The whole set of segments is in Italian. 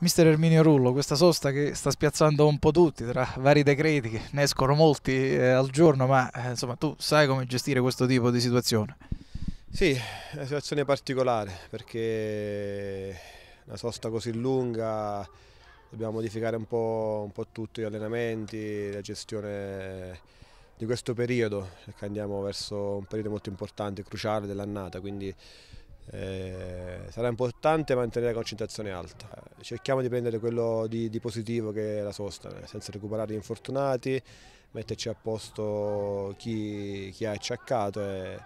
Mister Erminio Rullo, questa sosta che sta spiazzando un po' tutti tra vari decreti che ne escono molti eh, al giorno, ma eh, insomma tu sai come gestire questo tipo di situazione? Sì, è una situazione particolare perché una sosta così lunga dobbiamo modificare un po', un po tutto, gli allenamenti, la gestione di questo periodo, perché andiamo verso un periodo molto importante, cruciale dell'annata, quindi eh, sarà importante mantenere la concentrazione alta cerchiamo di prendere quello di, di positivo che è la sosta, senza recuperare gli infortunati, metterci a posto chi, chi ha acciaccato e,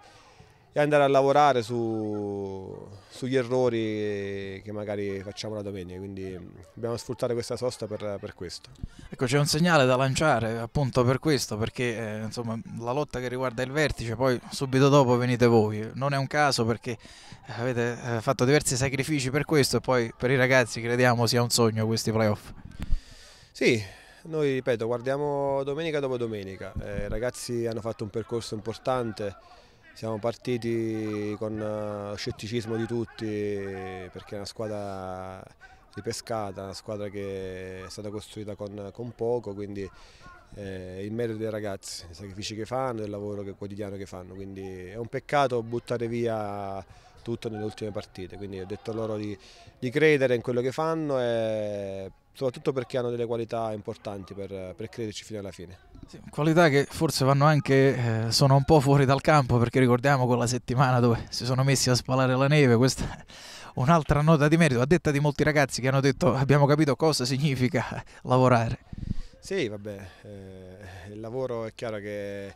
e andare a lavorare su, sugli errori che magari facciamo la domenica, quindi mm, dobbiamo sfruttare questa sosta per, per questo. Ecco, c'è un segnale da lanciare appunto per questo, perché eh, insomma, la lotta che riguarda il vertice, poi subito dopo venite voi, non è un caso perché eh, avete eh, fatto diversi sacrifici per questo e poi per i ragazzi crediamo sia un sogno questi playoff. Sì, noi ripeto, guardiamo domenica dopo domenica, eh, i ragazzi hanno fatto un percorso importante siamo partiti con lo eh, scetticismo di tutti perché è una squadra ripescata, una squadra che è stata costruita con, con poco, quindi eh, il merito dei ragazzi, i sacrifici che fanno, il lavoro che, quotidiano che fanno, quindi è un peccato buttare via tutto nelle ultime partite, quindi ho detto loro di, di credere in quello che fanno e soprattutto perché hanno delle qualità importanti per, per crederci fino alla fine. Sì, qualità che forse vanno anche, eh, sono un po' fuori dal campo perché ricordiamo quella settimana dove si sono messi a spalare la neve, questa è un'altra nota di merito, a detta di molti ragazzi che hanno detto abbiamo capito cosa significa lavorare. Sì, vabbè, eh, il lavoro è chiaro che,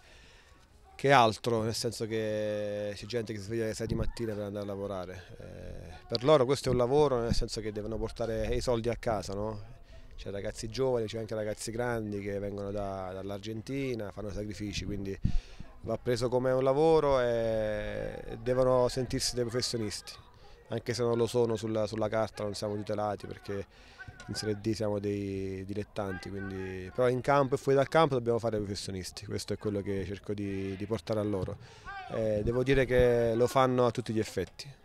che, è altro, nel senso che c'è gente che si sveglia alle 6 di mattina per andare a lavorare. Eh, per loro questo è un lavoro, nel senso che devono portare i soldi a casa, no? c'è ragazzi giovani, c'è anche ragazzi grandi che vengono da, dall'Argentina, fanno sacrifici, quindi va preso come un lavoro e devono sentirsi dei professionisti, anche se non lo sono sulla, sulla carta, non siamo tutelati perché in Serie D siamo dei dilettanti, quindi, però in campo e fuori dal campo dobbiamo fare professionisti, questo è quello che cerco di, di portare a loro. Eh, devo dire che lo fanno a tutti gli effetti.